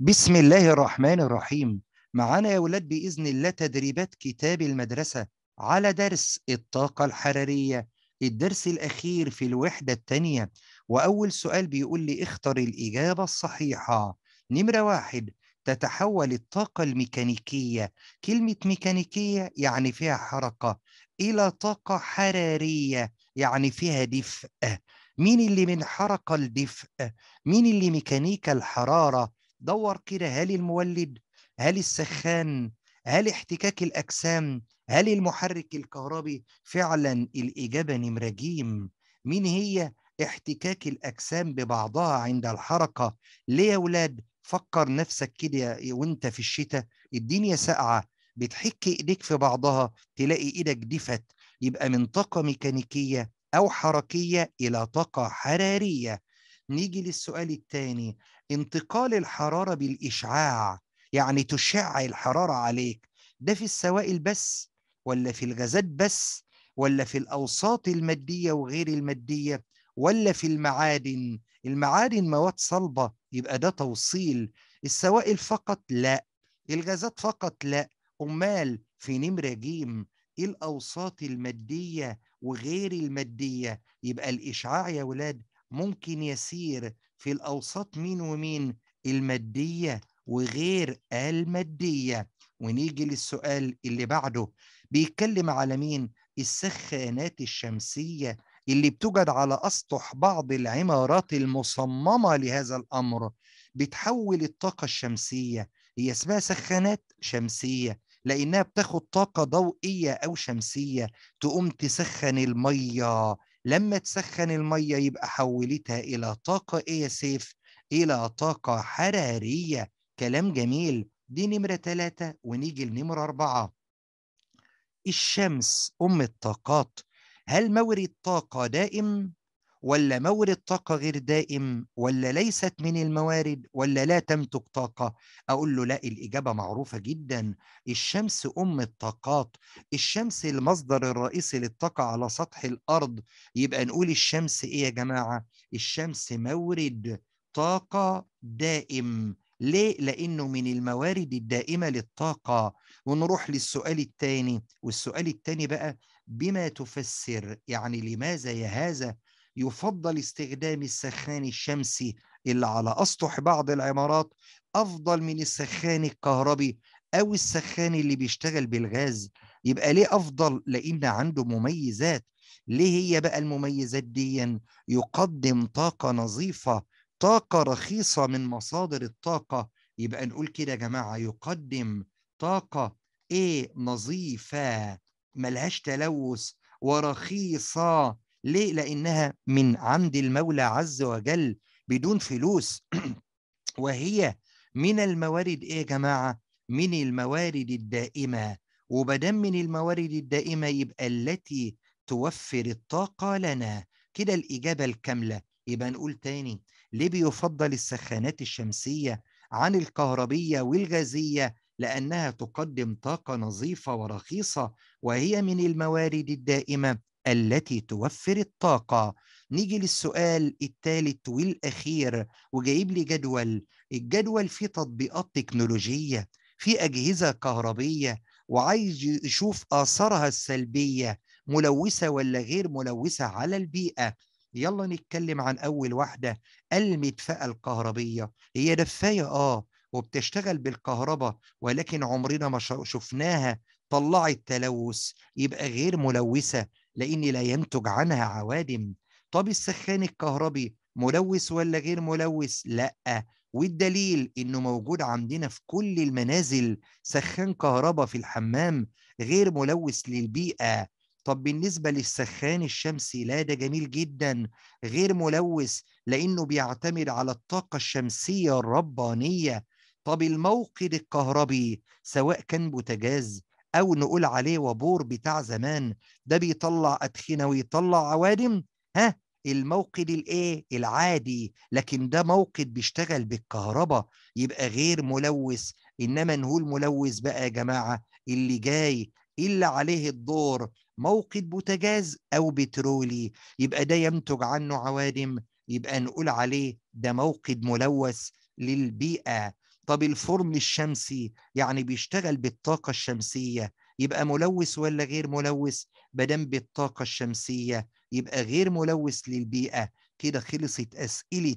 بسم الله الرحمن الرحيم معانا يا ولاد بإذن الله تدريبات كتاب المدرسة على درس الطاقة الحرارية الدرس الأخير في الوحدة الثانية وأول سؤال بيقول لي اختر الإجابة الصحيحة نمرة واحد تتحول الطاقة الميكانيكية كلمة ميكانيكية يعني فيها حركة إلى طاقة حرارية يعني فيها دفء مين اللي من حركة الدفء مين اللي ميكانيكا الحرارة دور كده هل المولد هل السخان هل احتكاك الأجسام هل المحرك الكهربي فعلا الإجابة نمرة جيم مين هي احتكاك الأجسام ببعضها عند الحركة ليه يا ولاد فكر نفسك كده وانت في الشتاء الدنيا ساقعة بتحك ايديك في بعضها تلاقي ايدك دفت يبقى من طاقة ميكانيكية أو حركية إلى طاقة حرارية نيجي للسؤال الثاني انتقال الحراره بالاشعاع يعني تشع الحراره عليك ده في السوائل بس ولا في الغازات بس ولا في الاوساط الماديه وغير الماديه ولا في المعادن المعادن مواد صلبه يبقى ده توصيل السوائل فقط لا الغازات فقط لا امال في نمره جيم إيه الاوساط الماديه وغير الماديه يبقى الاشعاع يا ولاد ممكن يسير في الأوساط مين ومين المادية وغير المادية ونيجي للسؤال اللي بعده بيتكلم على مين السخانات الشمسية اللي بتوجد على أسطح بعض العمارات المصممة لهذا الأمر بتحول الطاقة الشمسية هي اسمها سخانات شمسية لأنها بتاخد طاقة ضوئية أو شمسية تقوم تسخن المية لما تسخن المية يبقى حولتها إلى طاقة إيه يا سيف؟ إلى طاقة حرارية كلام جميل دي نمرة ثلاثة ونيجي لنمرة أربعة الشمس أم الطاقات هل مورد طاقة دائم؟ ولا مورد طاقة غير دائم ولا ليست من الموارد ولا لا تمتك طاقة أقول له لا الإجابة معروفة جدا الشمس أم الطاقات الشمس المصدر الرئيسي للطاقة على سطح الأرض يبقى نقول الشمس إيه يا جماعة الشمس مورد طاقة دائم ليه؟ لأنه من الموارد الدائمة للطاقة ونروح للسؤال الثاني والسؤال الثاني بقى بما تفسر يعني لماذا يا هذا يفضل استخدام السخان الشمسي اللي على أسطح بعض العمارات أفضل من السخان الكهربي أو السخان اللي بيشتغل بالغاز يبقى ليه أفضل؟ لأن عنده مميزات ليه هي بقى المميزات دي؟ يقدم طاقة نظيفة طاقة رخيصة من مصادر الطاقة يبقى نقول كده يا جماعة يقدم طاقة إيه نظيفة ملهاش تلوث ورخيصة ليه؟ لأنها من عند المولى عز وجل بدون فلوس وهي من الموارد إيه يا جماعة؟ من الموارد الدائمة وبدم من الموارد الدائمة يبقى التي توفر الطاقة لنا كده الإجابة الكاملة يبقى نقول تاني ليه بيفضل السخانات الشمسية عن الكهربية والغازية لأنها تقدم طاقة نظيفة ورخيصة وهي من الموارد الدائمة التي توفر الطاقة نيجي للسؤال الثالث والأخير وجايب لي جدول الجدول فيه تطبيقات تكنولوجية في أجهزة كهربية وعايز يشوف آثارها السلبية ملوثة ولا غير ملوثة على البيئة يلا نتكلم عن أول واحدة المدفأة الكهربية هي دفاية آه وبتشتغل بالكهرباء ولكن عمرنا ما شفناها طلعت تلوث يبقى غير ملوثة لاني لا ينتج عنها عوادم طب السخان الكهربي ملوث ولا غير ملوث لا والدليل انه موجود عندنا في كل المنازل سخان كهرباء في الحمام غير ملوث للبيئه طب بالنسبة للسخان الشمسي لا ده جميل جدا غير ملوث لأنه بيعتمد على الطاقة الشمسية الربانية طب الموقد الكهربي سواء كان بوتاجاز أو نقول عليه وبور بتاع زمان ده بيطلع أدخنة ويطلع عوادم ها الموقد الايه العادي لكن ده موقد بيشتغل بالكهرباء يبقى غير ملوث انما هو الملوث بقى يا جماعه اللي جاي الا عليه الدور موقد بوتاجاز او بترولي يبقى ده ينتج عنه عوادم يبقى نقول عليه ده موقد ملوث للبيئه طب الفرن الشمسي يعني بيشتغل بالطاقة الشمسية يبقى ملوث ولا غير ملوث بدم بالطاقة الشمسية يبقى غير ملوث للبيئة كده خلصت أسئلة